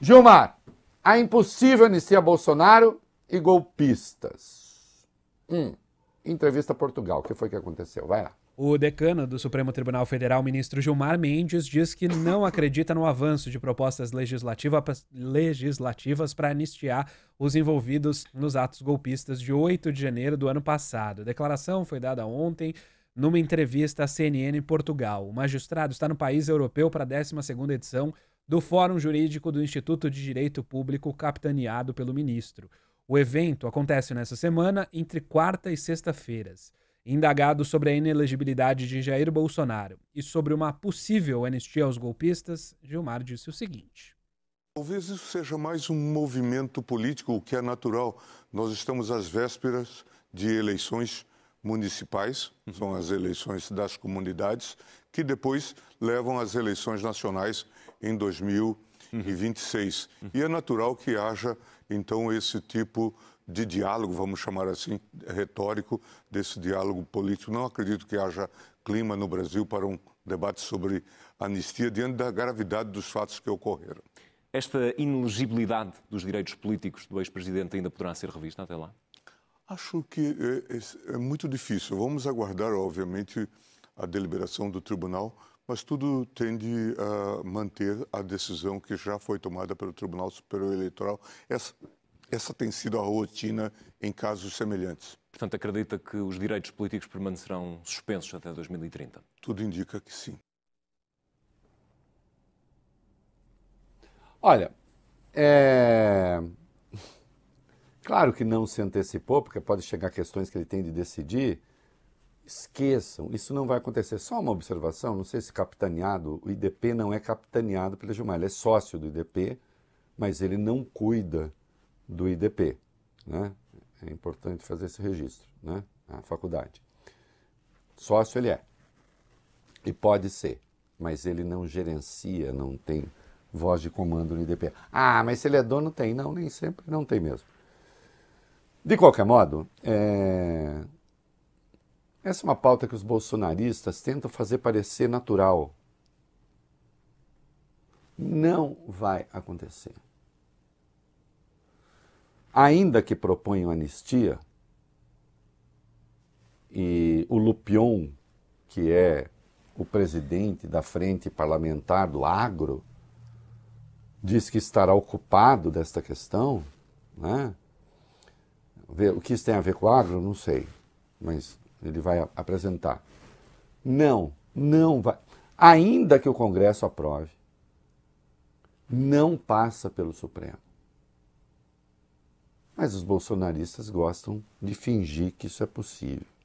Gilmar, a é impossível anistia Bolsonaro e golpistas. Hum, entrevista a Portugal. O que foi que aconteceu? Vai lá. O decano do Supremo Tribunal Federal, ministro Gilmar Mendes, diz que não acredita no avanço de propostas legislativa, legislativas para anistiar os envolvidos nos atos golpistas de 8 de janeiro do ano passado. A declaração foi dada ontem numa entrevista à CNN em Portugal. O magistrado está no país europeu para a 12ª edição do Fórum Jurídico do Instituto de Direito Público, capitaneado pelo ministro. O evento acontece nessa semana, entre quarta e sexta-feiras. Indagado sobre a inelegibilidade de Jair Bolsonaro e sobre uma possível anistia aos golpistas, Gilmar disse o seguinte. Talvez isso seja mais um movimento político, o que é natural. Nós estamos às vésperas de eleições municipais, uhum. são as eleições das comunidades, que depois levam às eleições nacionais em 2026. Uhum. E é natural que haja, então, esse tipo de diálogo, vamos chamar assim, retórico, desse diálogo político. Não acredito que haja clima no Brasil para um debate sobre anistia diante da gravidade dos fatos que ocorreram. Esta inelegibilidade dos direitos políticos do ex-presidente ainda poderá ser revista até lá? Acho que é, é, muito difícil. Vamos aguardar, obviamente, a deliberação do tribunal, mas tudo tende a manter a decisão que já foi tomada pelo Tribunal Superior Eleitoral. Essa, essa tem sido a rotina em casos semelhantes. Portanto, acredita que os direitos políticos permanecerão suspensos até 2030? Tudo indica que sim. Olha, é... Claro que não se antecipou, porque pode chegar questões que ele tem de decidir. Esqueçam, isso não vai acontecer. Só uma observação, não sei se capitaneado, o IDP não é capitaneado pelo Gilmar, ele é sócio do IDP, mas ele não cuida do IDP. Né? É importante fazer esse registro, né? A faculdade. Sócio ele é. E pode ser, mas ele não gerencia, não tem voz de comando no IDP. Ah, mas se ele é dono, tem. Não, nem sempre não tem mesmo. De qualquer modo, é... essa é uma pauta que os bolsonaristas tentam fazer parecer natural. Não vai acontecer. Ainda que proponham anistia, e o Lupion, que é o presidente da Frente Parlamentar do Agro, diz que estará ocupado desta questão, né? ver o que isso tem a ver com o agro, não sei, mas ele vai apresentar. Não, não vai. Ainda que o Congresso aprove, não passa pelo Supremo. Mas os bolsonaristas gostam de fingir que isso é possível.